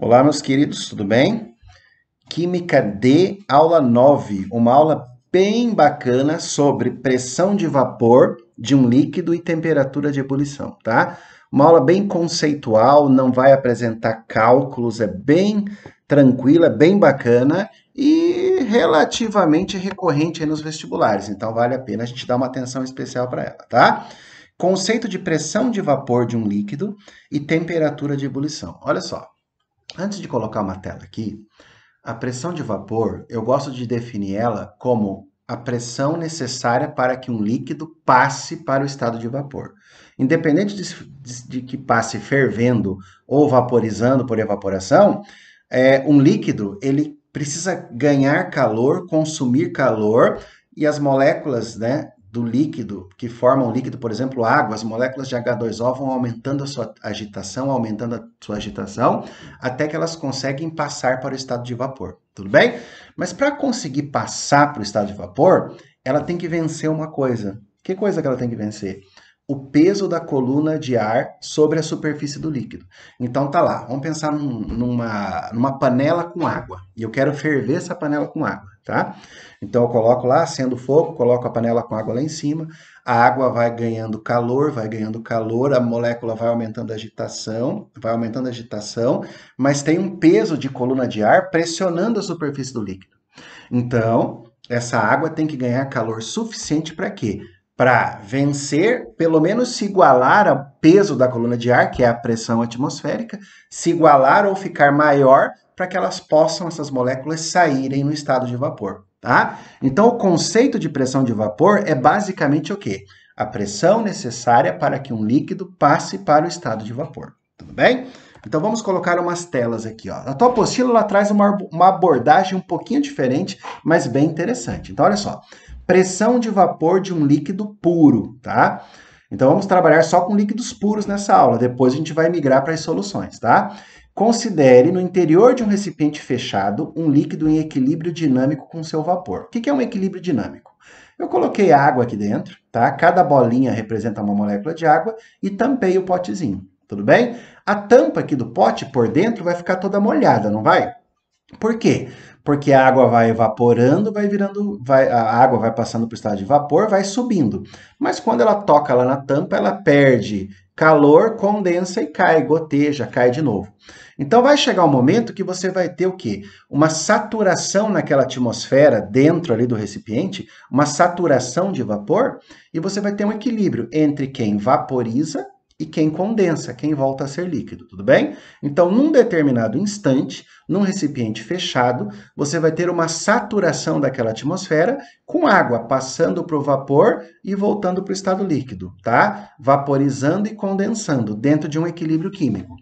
Olá, meus queridos, tudo bem? Química D, aula 9, uma aula bem bacana sobre pressão de vapor de um líquido e temperatura de ebulição, tá? Uma aula bem conceitual, não vai apresentar cálculos, é bem tranquila, é bem bacana e relativamente recorrente nos vestibulares, então vale a pena a gente dar uma atenção especial para ela, tá? Conceito de pressão de vapor de um líquido e temperatura de ebulição. Olha só. Antes de colocar uma tela aqui, a pressão de vapor, eu gosto de definir ela como a pressão necessária para que um líquido passe para o estado de vapor. Independente de, de, de que passe fervendo ou vaporizando por evaporação, é, um líquido ele precisa ganhar calor, consumir calor e as moléculas né, do líquido, que formam o líquido, por exemplo, água, as moléculas de H2O vão aumentando a sua agitação, aumentando a sua agitação, até que elas conseguem passar para o estado de vapor, tudo bem? Mas para conseguir passar para o estado de vapor, ela tem que vencer uma coisa. Que coisa que ela tem que vencer? O peso da coluna de ar sobre a superfície do líquido. Então tá lá, vamos pensar num, numa, numa panela com água, e eu quero ferver essa panela com água tá? Então eu coloco lá, acendo o fogo, coloco a panela com água lá em cima, a água vai ganhando calor, vai ganhando calor, a molécula vai aumentando a agitação, vai aumentando a agitação, mas tem um peso de coluna de ar pressionando a superfície do líquido. Então, essa água tem que ganhar calor suficiente para quê? para vencer, pelo menos se igualar ao peso da coluna de ar, que é a pressão atmosférica, se igualar ou ficar maior para que elas possam, essas moléculas, saírem no estado de vapor. Tá? Então, o conceito de pressão de vapor é basicamente o quê? A pressão necessária para que um líquido passe para o estado de vapor. Tudo bem? Então, vamos colocar umas telas aqui. Ó. A tua apostila traz uma, uma abordagem um pouquinho diferente, mas bem interessante. Então, olha só pressão de vapor de um líquido puro, tá? Então vamos trabalhar só com líquidos puros nessa aula, depois a gente vai migrar para as soluções, tá? Considere no interior de um recipiente fechado um líquido em equilíbrio dinâmico com seu vapor. O que é um equilíbrio dinâmico? Eu coloquei água aqui dentro, tá? Cada bolinha representa uma molécula de água e tampei o potezinho, tudo bem? A tampa aqui do pote por dentro vai ficar toda molhada, não vai? Por quê? Porque a água vai evaporando, vai virando, vai, a água vai passando para o estado de vapor, vai subindo. Mas quando ela toca lá na tampa, ela perde calor, condensa e cai, goteja, cai de novo. Então vai chegar um momento que você vai ter o quê? Uma saturação naquela atmosfera dentro ali do recipiente, uma saturação de vapor, e você vai ter um equilíbrio entre quem vaporiza e quem condensa, quem volta a ser líquido, tudo bem? Então, num determinado instante, num recipiente fechado, você vai ter uma saturação daquela atmosfera com água passando para o vapor e voltando para o estado líquido, tá? Vaporizando e condensando dentro de um equilíbrio químico.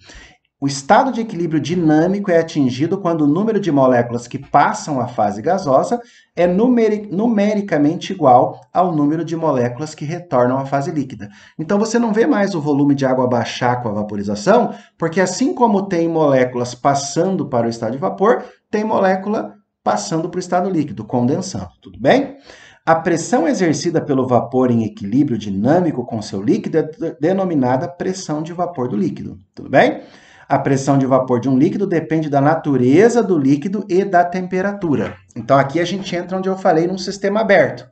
O estado de equilíbrio dinâmico é atingido quando o número de moléculas que passam a fase gasosa é numeri numericamente igual ao número de moléculas que retornam à fase líquida. Então você não vê mais o volume de água baixar com a vaporização, porque assim como tem moléculas passando para o estado de vapor, tem molécula passando para o estado líquido, condensando, tudo bem? A pressão exercida pelo vapor em equilíbrio dinâmico com seu líquido é denominada pressão de vapor do líquido, tudo bem? A pressão de vapor de um líquido depende da natureza do líquido e da temperatura. Então aqui a gente entra onde eu falei num sistema aberto.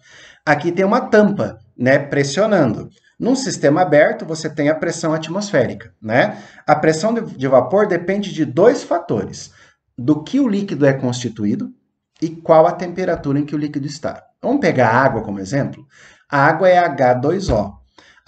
Aqui tem uma tampa, né, pressionando. Num sistema aberto, você tem a pressão atmosférica, né? A pressão de vapor depende de dois fatores: do que o líquido é constituído e qual a temperatura em que o líquido está. Vamos pegar a água como exemplo? A água é H2O.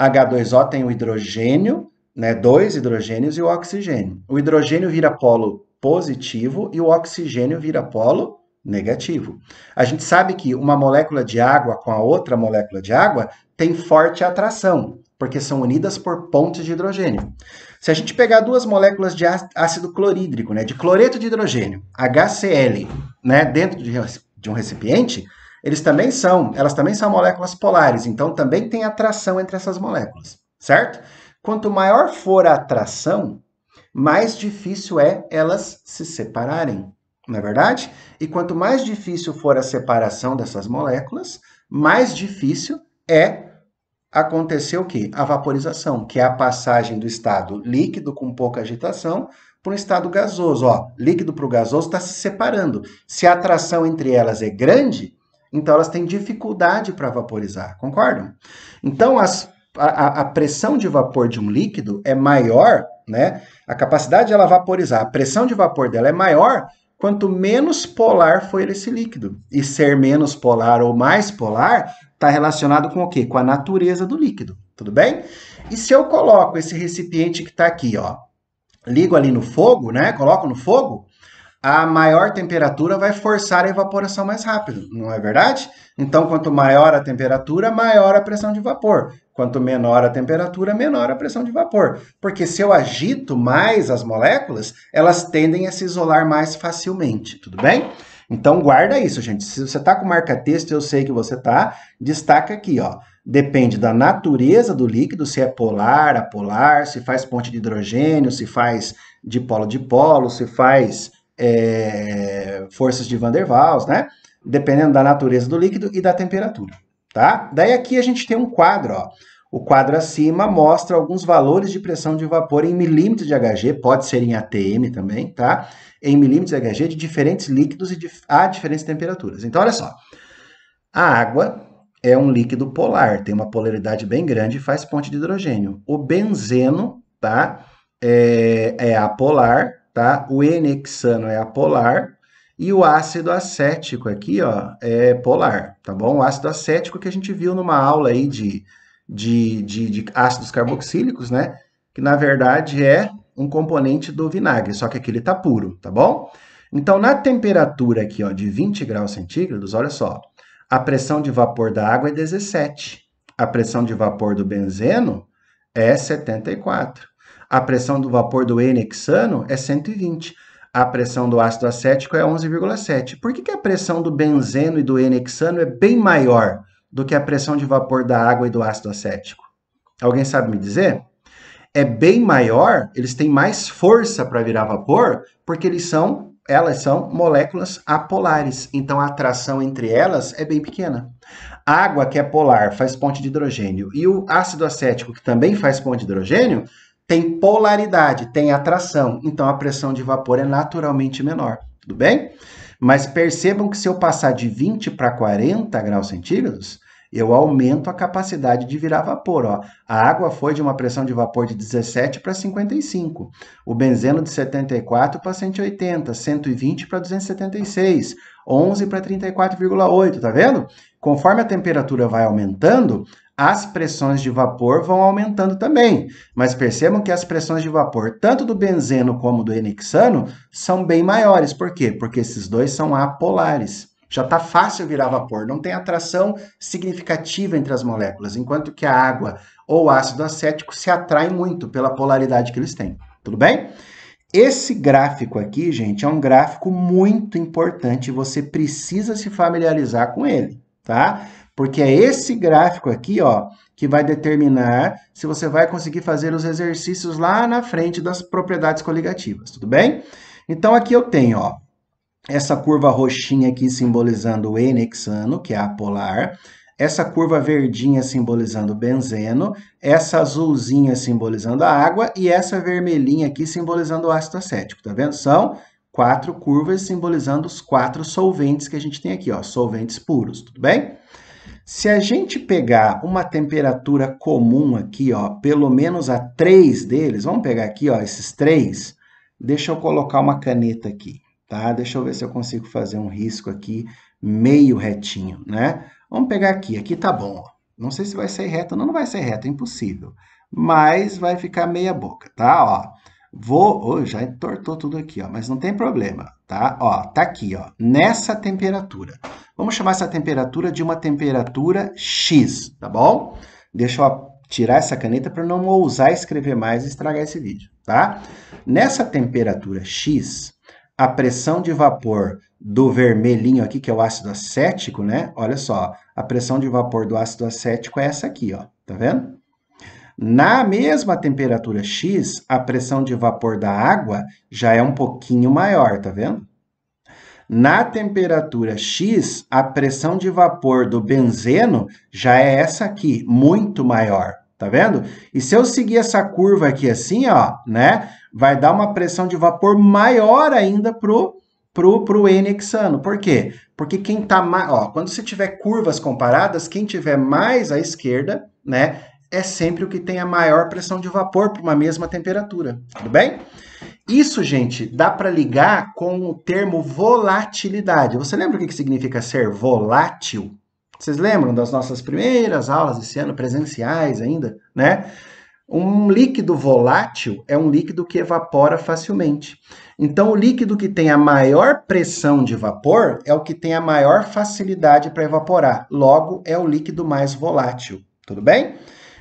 H2O tem o hidrogênio né, dois hidrogênios e o oxigênio. O hidrogênio vira polo positivo e o oxigênio vira polo negativo. A gente sabe que uma molécula de água com a outra molécula de água tem forte atração, porque são unidas por pontes de hidrogênio. Se a gente pegar duas moléculas de ácido clorídrico, né, de cloreto de hidrogênio, HCl, né, dentro de um recipiente, eles também são, elas também são moléculas polares, então também tem atração entre essas moléculas, certo? Quanto maior for a atração, mais difícil é elas se separarem, não é verdade? E quanto mais difícil for a separação dessas moléculas, mais difícil é acontecer o que? A vaporização, que é a passagem do estado líquido com pouca agitação para um estado gasoso. Ó, líquido para o gasoso está se separando. Se a atração entre elas é grande, então elas têm dificuldade para vaporizar, concordam? Então as a, a, pressão de vapor de um líquido é maior, né? A capacidade de ela vaporizar, a pressão de vapor dela é maior quanto menos polar for esse líquido. E ser menos polar ou mais polar está relacionado com o quê? Com a natureza do líquido, tudo bem? E se eu coloco esse recipiente que está aqui, ó, ligo ali no fogo, né? Coloco no fogo, a maior temperatura vai forçar a evaporação mais rápido, não é verdade? Então, quanto maior a temperatura, maior a pressão de vapor. Quanto menor a temperatura, menor a pressão de vapor. Porque se eu agito mais as moléculas, elas tendem a se isolar mais facilmente, tudo bem? Então, guarda isso, gente. Se você está com marca-texto, eu sei que você está, destaca aqui, ó. Depende da natureza do líquido, se é polar, apolar, se faz ponte de hidrogênio, se faz dipolo-dipolo, se faz é, forças de Van der Waals, né? Dependendo da natureza do líquido e da temperatura, tá? Daí aqui a gente tem um quadro, ó. O quadro acima mostra alguns valores de pressão de vapor em milímetros de Hg, pode ser em ATM também, tá? Em milímetros de Hg de diferentes líquidos e de, a diferentes temperaturas. Então, olha só. A água é um líquido polar, tem uma polaridade bem grande e faz ponte de hidrogênio. O benzeno, tá? É, é apolar, tá? O N-hexano é apolar e o ácido acético aqui, ó, é polar, tá bom? O ácido acético que a gente viu numa aula aí de, de, de, de ácidos carboxílicos, né? Que na verdade é um componente do vinagre, só que aqui ele tá puro, tá bom? Então, na temperatura aqui, ó, de 20 graus centígrados, olha só, a pressão de vapor da água é 17, a pressão de vapor do benzeno é 74. A pressão do vapor do N-hexano é 120. A pressão do ácido acético é 11,7. Por que, que a pressão do benzeno e do N-hexano é bem maior do que a pressão de vapor da água e do ácido acético? Alguém sabe me dizer? É bem maior, eles têm mais força para virar vapor, porque eles são, elas são moléculas apolares. Então a atração entre elas é bem pequena. A água que é polar faz ponte de hidrogênio e o ácido acético que também faz ponte de hidrogênio tem polaridade, tem atração, então a pressão de vapor é naturalmente menor, tudo bem? Mas percebam que se eu passar de 20 para 40 graus centígrados, eu aumento a capacidade de virar vapor. Ó. A água foi de uma pressão de vapor de 17 para 55, o benzeno de 74 para 180, 120 para 276, 11 para 34,8, tá vendo? Conforme a temperatura vai aumentando, as pressões de vapor vão aumentando também. Mas percebam que as pressões de vapor, tanto do benzeno como do enixano, são bem maiores. Por quê? Porque esses dois são apolares. Já está fácil virar vapor, não tem atração significativa entre as moléculas, enquanto que a água ou o ácido acético se atraem muito pela polaridade que eles têm. Tudo bem? Esse gráfico aqui, gente, é um gráfico muito importante, você precisa se familiarizar com ele, tá? Porque é esse gráfico aqui, ó, que vai determinar se você vai conseguir fazer os exercícios lá na frente das propriedades coligativas, tudo bem? Então aqui eu tenho, ó, essa curva roxinha aqui simbolizando o N-hexano, que é a polar, essa curva verdinha simbolizando o benzeno, essa azulzinha simbolizando a água e essa vermelhinha aqui simbolizando o ácido acético, tá vendo? São quatro curvas simbolizando os quatro solventes que a gente tem aqui, ó, solventes puros, tudo bem? Se a gente pegar uma temperatura comum aqui, ó, pelo menos a três deles, vamos pegar aqui, ó, esses três. Deixa eu colocar uma caneta aqui, tá? Deixa eu ver se eu consigo fazer um risco aqui meio retinho, né? Vamos pegar aqui, aqui tá bom, ó. Não sei se vai ser reto, não, não vai ser reto, é impossível. Mas vai ficar meia boca, tá? Ó, vou, oh, já entortou tudo aqui, ó, mas não tem problema, tá? Ó, tá aqui, ó, nessa temperatura. Vamos chamar essa temperatura de uma temperatura X, tá bom? Deixa eu tirar essa caneta para não ousar escrever mais e estragar esse vídeo, tá? Nessa temperatura X, a pressão de vapor do vermelhinho aqui, que é o ácido acético, né? Olha só, a pressão de vapor do ácido acético é essa aqui, ó, tá vendo? Na mesma temperatura X, a pressão de vapor da água já é um pouquinho maior, tá vendo? Na temperatura X, a pressão de vapor do benzeno já é essa aqui, muito maior, tá vendo? E se eu seguir essa curva aqui assim, ó, né, vai dar uma pressão de vapor maior ainda pro pro, pro N-hexano. Por quê? Porque quem tá mais, ó, quando você tiver curvas comparadas, quem tiver mais à esquerda, né, é sempre o que tem a maior pressão de vapor para uma mesma temperatura, tudo bem? Isso, gente, dá para ligar com o termo volatilidade. Você lembra o que, significa ser volátil? Vocês lembram das nossas primeiras aulas esse ano, presenciais ainda, né? Um líquido volátil é um líquido que evapora facilmente. Então, o líquido que tem a maior pressão de vapor é o que tem a maior facilidade para evaporar. Logo, é o líquido mais volátil. Tudo bem?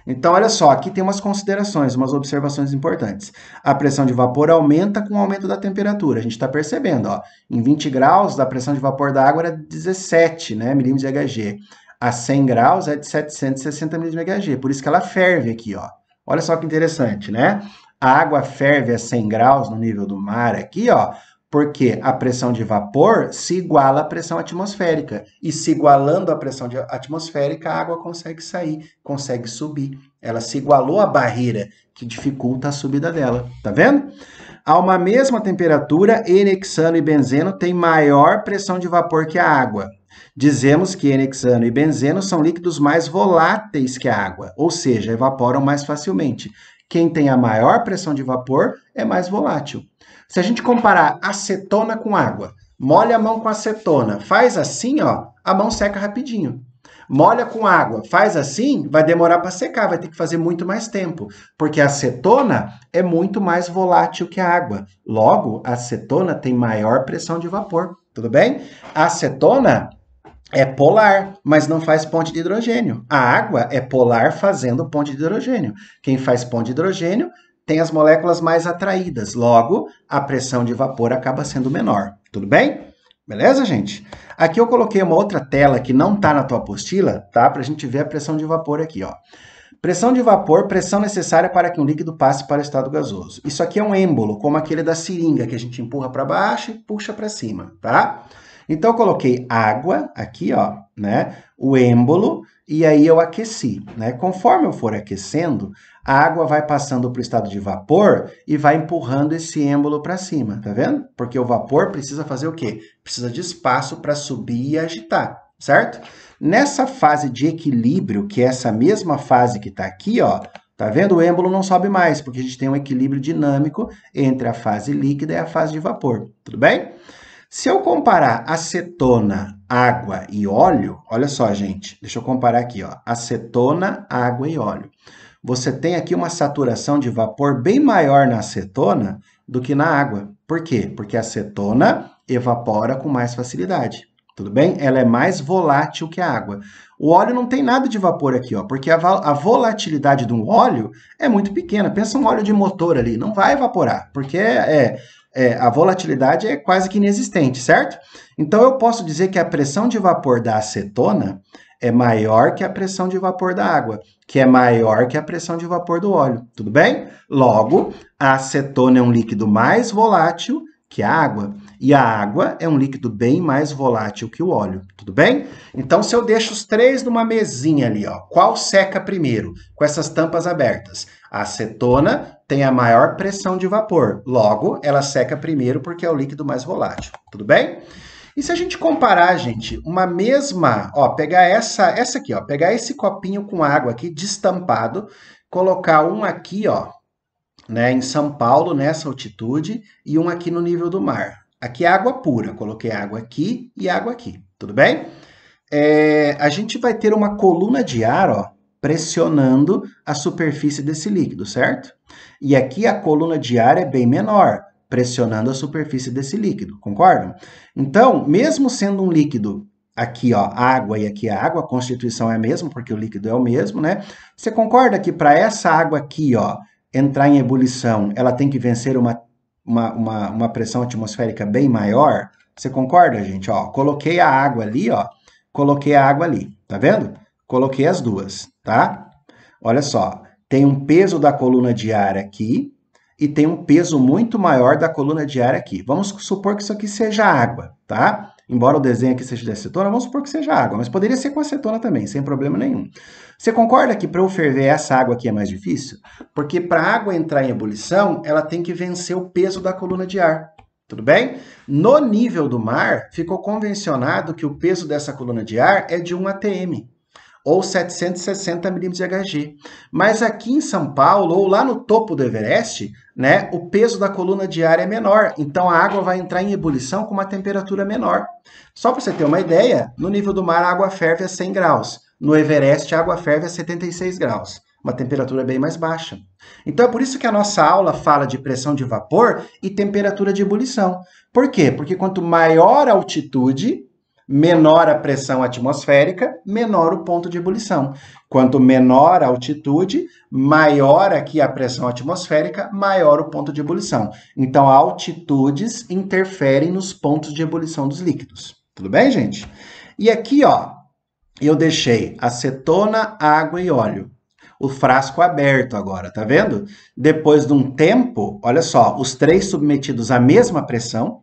Então, olha só, aqui tem umas considerações, umas observações importantes. A pressão de vapor aumenta com o aumento da temperatura. A gente está percebendo, ó, em 20 graus, a pressão de vapor da água era 17 né, milímetros de Hg. A 100 graus é de 760 milímetros de Hg, por isso que ela ferve aqui, ó. Olha só que interessante, né? A água ferve a 100 graus no nível do mar aqui, ó, porque a pressão de vapor se iguala à pressão atmosférica. E se igualando à pressão atmosférica, a água consegue sair, consegue subir. Ela se igualou à barreira, que dificulta a subida dela. Tá vendo? A uma mesma temperatura, enexano e benzeno têm maior pressão de vapor que a água. Dizemos que enexano e benzeno são líquidos mais voláteis que a água, ou seja, evaporam mais facilmente. Quem tem a maior pressão de vapor é mais volátil. Se a gente comparar acetona com água, molha a mão com acetona, faz assim, ó, a mão seca rapidinho. Molha com água, faz assim, vai demorar para secar, vai ter que fazer muito mais tempo, porque a acetona é muito mais volátil que a água. Logo, a acetona tem maior pressão de vapor, tudo bem? A acetona é polar, mas não faz ponte de hidrogênio. A água é polar fazendo ponte de hidrogênio. Quem faz ponte de hidrogênio tem as moléculas mais atraídas. Logo, a pressão de vapor acaba sendo menor. Tudo bem? Beleza, gente? Aqui eu coloquei uma outra tela que não está na tua apostila, tá? Para a gente ver a pressão de vapor aqui, ó. Pressão de vapor, pressão necessária para que um líquido passe para o estado gasoso. Isso aqui é um êmbolo, como aquele da seringa, que a gente empurra para baixo e puxa para cima, tá? Então eu coloquei água aqui, ó, né? O êmbolo, e aí eu aqueci, né? Conforme eu for aquecendo, a água vai passando para o estado de vapor e vai empurrando esse êmbolo para cima, tá vendo? Porque o vapor precisa fazer o quê? Precisa de espaço para subir e agitar, certo? Nessa fase de equilíbrio, que é essa mesma fase que está aqui, ó, tá vendo? O êmbolo não sobe mais, porque a gente tem um equilíbrio dinâmico entre a fase líquida e a fase de vapor, tudo bem? Se eu comparar acetona, água e óleo, olha só, gente, deixa eu comparar aqui, ó, acetona, água e óleo você tem aqui uma saturação de vapor bem maior na acetona do que na água. Por quê? Porque a acetona evapora com mais facilidade. Tudo bem? Ela é mais volátil que a água. O óleo não tem nada de vapor aqui, ó, porque a, a volatilidade de um óleo é muito pequena. Pensa um óleo de motor ali, não vai evaporar, porque é, é, é a volatilidade é quase que inexistente, certo? Então eu posso dizer que a pressão de vapor da acetona é maior que a pressão de vapor da água, que é maior que a pressão de vapor do óleo, tudo bem? Logo, a acetona é um líquido mais volátil que a água, e a água é um líquido bem mais volátil que o óleo, tudo bem? Então, se eu deixo os três numa mesinha ali, ó, qual seca primeiro? Com essas tampas abertas. A acetona tem a maior pressão de vapor, logo, ela seca primeiro porque é o líquido mais volátil, tudo bem? E se a gente comparar, gente, uma mesma, ó, pegar essa, essa aqui, ó, pegar esse copinho com água aqui destampado, colocar um aqui, ó, né, em São Paulo, nessa altitude, e um aqui no nível do mar. Aqui é água pura, coloquei água aqui e água aqui, tudo bem? É, a gente vai ter uma coluna de ar, ó, pressionando a superfície desse líquido, certo? E aqui a coluna de ar é bem menor, pressionando a superfície desse líquido, concordam? Então, mesmo sendo um líquido aqui, ó, água e aqui a é água, a constituição é a mesma, porque o líquido é o mesmo, né? Você concorda que para essa água aqui, ó, entrar em ebulição, ela tem que vencer uma, uma, uma, uma pressão atmosférica bem maior? Você concorda, gente? Ó, coloquei a água ali, ó, coloquei a água ali, tá vendo? Coloquei as duas, tá? Olha só, tem um peso da coluna de ar aqui, e tem um peso muito maior da coluna de ar aqui. Vamos supor que isso aqui seja água, tá? Embora o desenho aqui seja de acetona, vamos supor que seja água, mas poderia ser com acetona também, sem problema nenhum. Você concorda que para eu ferver essa água aqui é mais difícil? Porque para a água entrar em ebulição, ela tem que vencer o peso da coluna de ar. Tudo bem? No nível do mar, ficou convencionado que o peso dessa coluna de ar é de 1 atm ou 760 milímetros de Hg. Mas aqui em São Paulo, ou lá no topo do Everest, né, o peso da coluna de ar é menor, então a água vai entrar em ebulição com uma temperatura menor. Só para você ter uma ideia, no nível do mar a água ferve a 100 graus, no Everest a água ferve a 76 graus, uma temperatura bem mais baixa. Então é por isso que a nossa aula fala de pressão de vapor e temperatura de ebulição. Por quê? Porque quanto maior a altitude, Menor a pressão atmosférica, menor o ponto de ebulição. Quanto menor a altitude, maior aqui a pressão atmosférica, maior o ponto de ebulição. Então, altitudes interferem nos pontos de ebulição dos líquidos. Tudo bem, gente? E aqui, ó, eu deixei acetona, água e óleo. O frasco aberto agora, tá vendo? Depois de um tempo, olha só, os três submetidos à mesma pressão,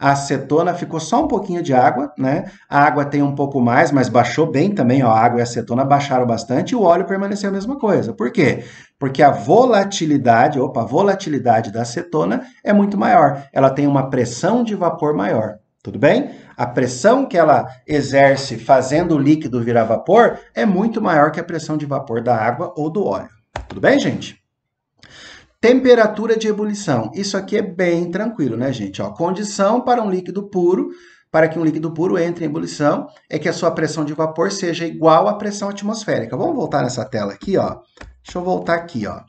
a acetona ficou só um pouquinho de água, né? A água tem um pouco mais, mas baixou bem também, ó. A água e a acetona baixaram bastante e o óleo permaneceu a mesma coisa. Por quê? Porque a volatilidade, opa, a volatilidade da acetona é muito maior. Ela tem uma pressão de vapor maior. Tudo bem? A pressão que ela exerce fazendo o líquido virar vapor é muito maior que a pressão de vapor da água ou do óleo. Tudo bem, gente? Temperatura de ebulição. Isso aqui é bem tranquilo, né, gente? Ó, condição para um líquido puro, para que um líquido puro entre em ebulição, é que a sua pressão de vapor seja igual à pressão atmosférica. Vamos voltar nessa tela aqui, ó. Deixa eu voltar aqui, ó.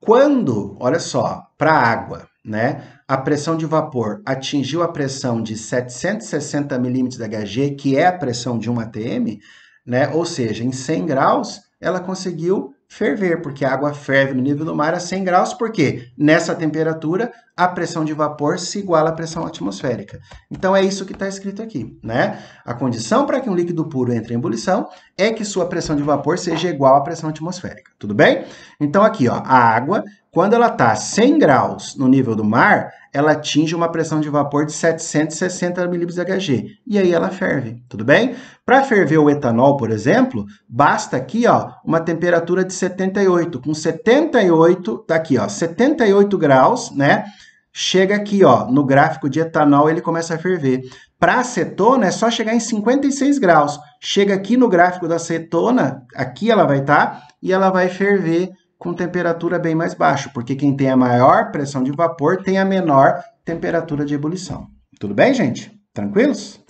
Quando, olha só, para a água, né? A pressão de vapor atingiu a pressão de 760 milímetros de Hg, que é a pressão de 1 atm, né? Ou seja, em 100 graus, ela conseguiu ferver, porque a água ferve no nível do mar a 100 graus, porque nessa temperatura a pressão de vapor se iguala à pressão atmosférica. Então é isso que está escrito aqui, né? A condição para que um líquido puro entre em ebulição é que sua pressão de vapor seja igual à pressão atmosférica, tudo bem? Então aqui, ó, a água, quando ela está 100 graus no nível do mar, ela atinge uma pressão de vapor de 760 milibres Hg. E aí ela ferve, tudo bem? Para ferver o etanol, por exemplo, basta aqui ó, uma temperatura de 78. Com 78, tá aqui ó, 78 graus, né? Chega aqui ó, no gráfico de etanol ele começa a ferver. Para acetona é só chegar em 56 graus. Chega aqui no gráfico da acetona, aqui ela vai estar, tá, e ela vai ferver com temperatura bem mais baixa, porque quem tem a maior pressão de vapor tem a menor temperatura de ebulição. Tudo bem, gente? Tranquilos?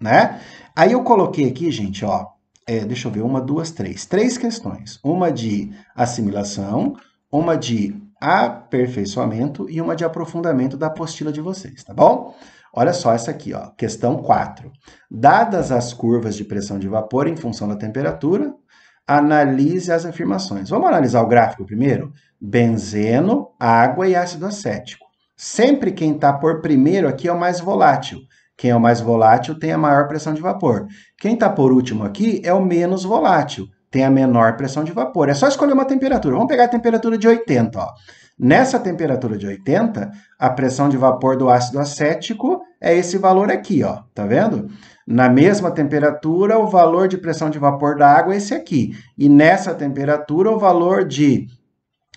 Né? Aí eu coloquei aqui, gente, ó, é, deixa eu ver, uma, duas, três. Três questões. Uma de assimilação, uma de aperfeiçoamento e uma de aprofundamento da apostila de vocês, tá bom? Olha só essa aqui, ó, questão 4. Dadas as curvas de pressão de vapor em função da temperatura, Analise as afirmações. Vamos analisar o gráfico primeiro? Benzeno, água e ácido acético. Sempre quem está por primeiro aqui é o mais volátil. Quem é o mais volátil tem a maior pressão de vapor. Quem está por último aqui é o menos volátil, tem a menor pressão de vapor. É só escolher uma temperatura. Vamos pegar a temperatura de 80. Ó. Nessa temperatura de 80, a pressão de vapor do ácido acético é esse valor aqui, ó. Tá vendo? Na mesma temperatura, o valor de pressão de vapor da água é esse aqui. E nessa temperatura, o valor de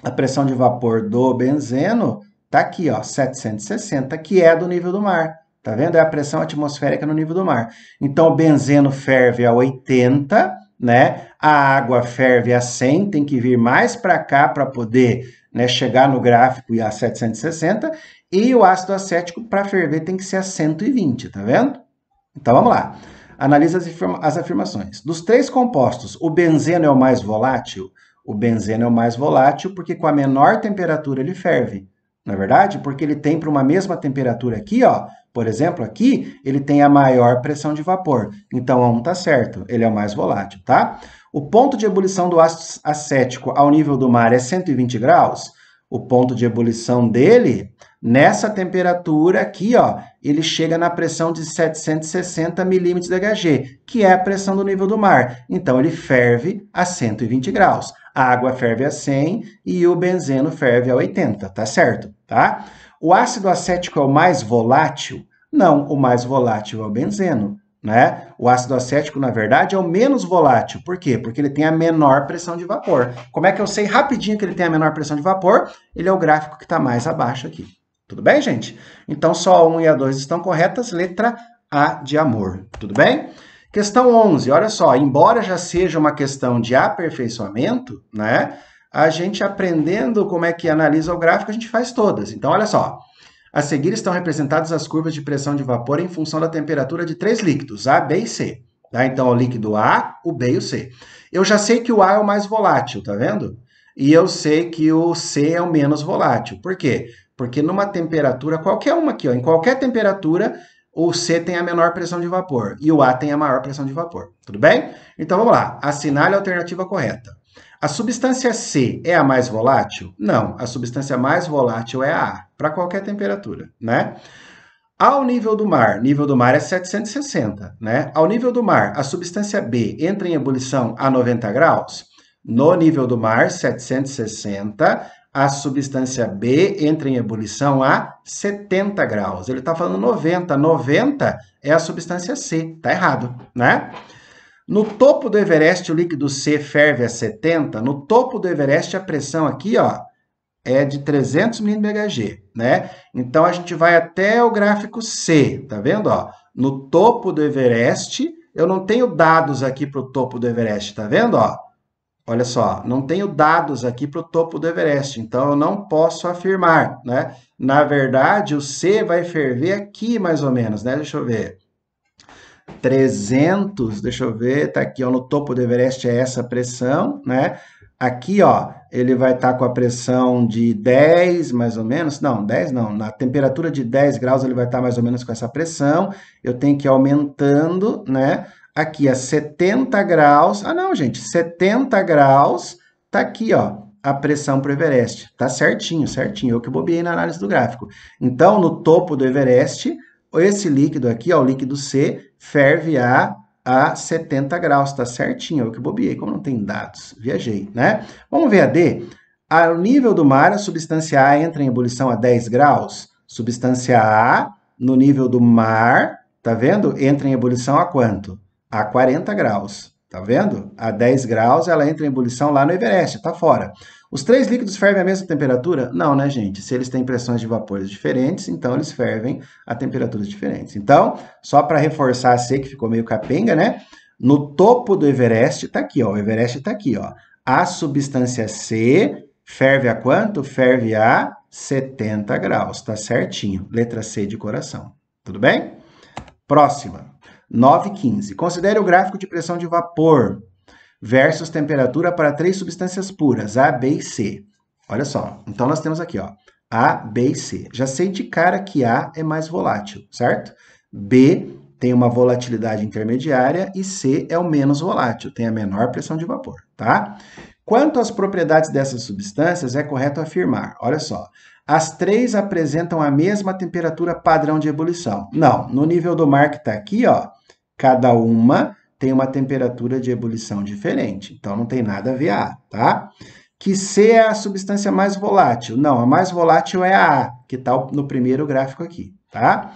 a pressão de vapor do benzeno está aqui, ó, 760, que é do nível do mar. Tá vendo? É a pressão atmosférica no nível do mar. Então, o benzeno ferve a 80, né? A água ferve a 100, tem que vir mais para cá para poder né, chegar no gráfico e a 760. E o ácido acético para ferver tem que ser a 120, tá vendo? Então vamos lá. Analisa as, as afirmações. Dos três compostos, o benzeno é o mais volátil? O benzeno é o mais volátil porque com a menor temperatura ele ferve. Não é verdade? Porque ele tem para uma mesma temperatura aqui, ó. Por exemplo, aqui ele tem a maior pressão de vapor. Então a 1 está certo, ele é o mais volátil, tá? O ponto de ebulição do ácido acético ao nível do mar é 120 graus. O ponto de ebulição dele, nessa temperatura aqui, ó, ele chega na pressão de 760 milímetros de Hg, que é a pressão do nível do mar. Então, ele ferve a 120 graus. A água ferve a 100 e o benzeno ferve a 80, tá certo? Tá? O ácido acético é o mais volátil? Não, o mais volátil é o benzeno. Né? O ácido acético, na verdade, é o menos volátil. Por quê? Porque ele tem a menor pressão de vapor. Como é que eu sei rapidinho que ele tem a menor pressão de vapor? Ele é o gráfico que está mais abaixo aqui. Tudo bem, gente? Então, só a 1 e a 2 estão corretas. Letra A de amor. Tudo bem? Questão 11. Olha só, embora já seja uma questão de aperfeiçoamento, né? A gente aprendendo como é que analisa o gráfico, a gente faz todas. Então, olha só. A seguir estão representadas as curvas de pressão de vapor em função da temperatura de três líquidos, A, B e C. Tá? Então, o líquido A, o B e o C. Eu já sei que o A é o mais volátil, tá vendo? E eu sei que o C é o menos volátil. Por quê? Porque numa temperatura, qualquer uma aqui, ó, em qualquer temperatura, o C tem a menor pressão de vapor e o A tem a maior pressão de vapor. Tudo bem? Então vamos lá. Assinale é a alternativa correta. A substância C é a mais volátil? Não, a substância mais volátil é a A, para qualquer temperatura, né? Ao nível do mar, nível do mar é 760, né? Ao nível do mar, a substância B entra em ebulição a 90 graus? No nível do mar, 760, a substância B entra em ebulição a 70 graus. Ele está falando 90. 90 é a substância C. Tá errado, né? No topo do Everest, o líquido C ferve a 70. No topo do Everest, a pressão aqui, ó, é de 300 mmHg, né? Então, a gente vai até o gráfico C, tá vendo, ó? No topo do Everest, eu não tenho dados aqui para o topo do Everest, tá vendo, ó? Olha só, não tenho dados aqui para o topo do Everest, então eu não posso afirmar, né? Na verdade, o C vai ferver aqui mais ou menos, né? Deixa eu ver. 300, deixa eu ver, tá aqui ó, no topo do Everest é essa pressão, né? Aqui, ó, ele vai estar tá com a pressão de 10, mais ou menos. Não, 10 não. Na temperatura de 10 graus, ele vai estar tá mais ou menos com essa pressão. Eu tenho que ir aumentando, né? aqui a 70 graus. Ah, não, gente, 70 graus tá aqui, ó, a pressão para o Everest. Tá certinho, certinho. Eu que bobiei na análise do gráfico. Então, no topo do Everest, esse líquido aqui, ó, o líquido C, ferve a a 70 graus, tá certinho, eu que bobiei, como não tem dados, viajei, né? Vamos ver a D. Ao nível do mar, a substância A entra em ebulição a 10 graus. Substância A, no nível do mar, tá vendo? Entra em ebulição a quanto? a 40 graus. Tá vendo? A 10 graus ela entra em ebulição lá no Everest, tá fora. Os três líquidos fervem a mesma temperatura? Não, né, gente? Se eles têm pressões de vapores diferentes, então eles fervem a temperaturas diferentes. Então, só para reforçar a C que ficou meio capenga, né? No topo do Everest tá aqui, ó. O Everest tá aqui, ó. A substância C ferve a quanto? Ferve a 70 graus, tá certinho. Letra C de coração. Tudo bem? Próxima. 9,15. Considere o gráfico de pressão de vapor versus temperatura para três substâncias puras, A, B e C. Olha só, então nós temos aqui, ó, A, B e C. Já sei de cara que A é mais volátil, certo? B tem uma volatilidade intermediária e C é o menos volátil, tem a menor pressão de vapor, tá? Quanto às propriedades dessas substâncias, é correto afirmar, olha só, as três apresentam a mesma temperatura padrão de ebulição. Não, no nível do mar que está aqui, ó, Cada uma tem uma temperatura de ebulição diferente, então não tem nada a ver a A, tá? Que C é a substância mais volátil. Não, a mais volátil é a A, que está no primeiro gráfico aqui, tá?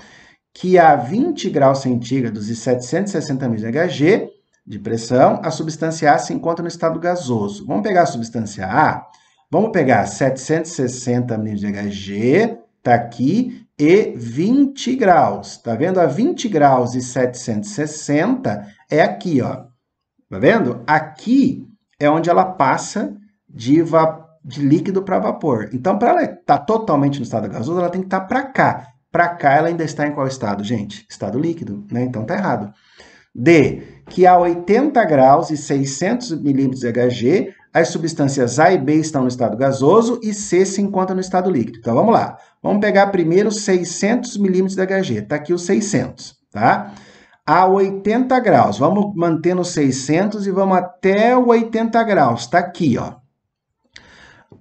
Que a 20 graus centígrados e 760 mil Hg de pressão, a substância A se encontra no estado gasoso. Vamos pegar a substância A? Vamos pegar 760 mil Hg, está aqui, e 20 graus. Tá vendo? A 20 graus e 760 é aqui, ó. Tá vendo? Aqui é onde ela passa de, de líquido para vapor. Então, para ela estar tá totalmente no estado gasoso, ela tem que estar tá para cá. Para cá, ela ainda está em qual estado, gente? Estado líquido, né? Então, tá errado. D, que a 80 graus e 600 milímetros de HG, as substâncias A e B estão no estado gasoso e C se encontra no estado líquido. Então vamos lá. Vamos pegar primeiro 600 milímetros da HG. Está aqui os 600, tá? A 80 graus. Vamos mantendo 600 e vamos até 80 graus. Está aqui, ó.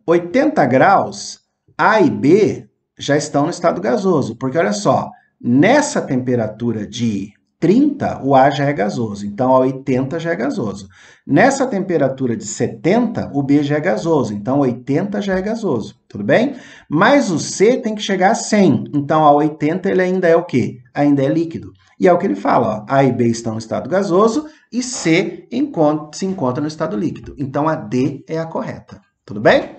80 graus, A e B já estão no estado gasoso, porque olha só, nessa temperatura de 30, o ar já é gasoso. Então, a 80 já é gasoso. Nessa temperatura de 70, o B já é gasoso. Então, 80 já é gasoso. Tudo bem? Mas o C tem que chegar a 100. Então, a 80 ele ainda é o quê? Ainda é líquido. E é o que ele fala, ó, A e B estão no estado gasoso e C se encontra no estado líquido. Então, a D é a correta. Tudo bem?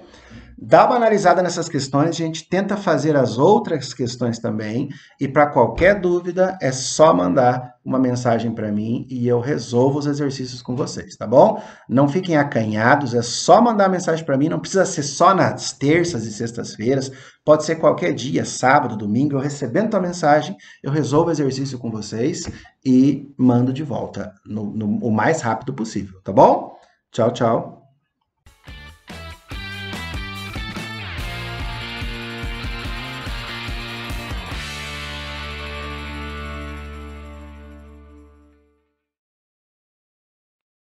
dá uma analisada nessas questões, a gente tenta fazer as outras questões também. E para qualquer dúvida, é só mandar uma mensagem para mim e eu resolvo os exercícios com vocês, tá bom? Não fiquem acanhados, é só mandar mensagem para mim, não precisa ser só nas terças e sextas-feiras, pode ser qualquer dia, sábado, domingo, eu recebendo tua mensagem, eu resolvo o exercício com vocês e mando de volta no, no o mais rápido possível, tá bom? Tchau, tchau.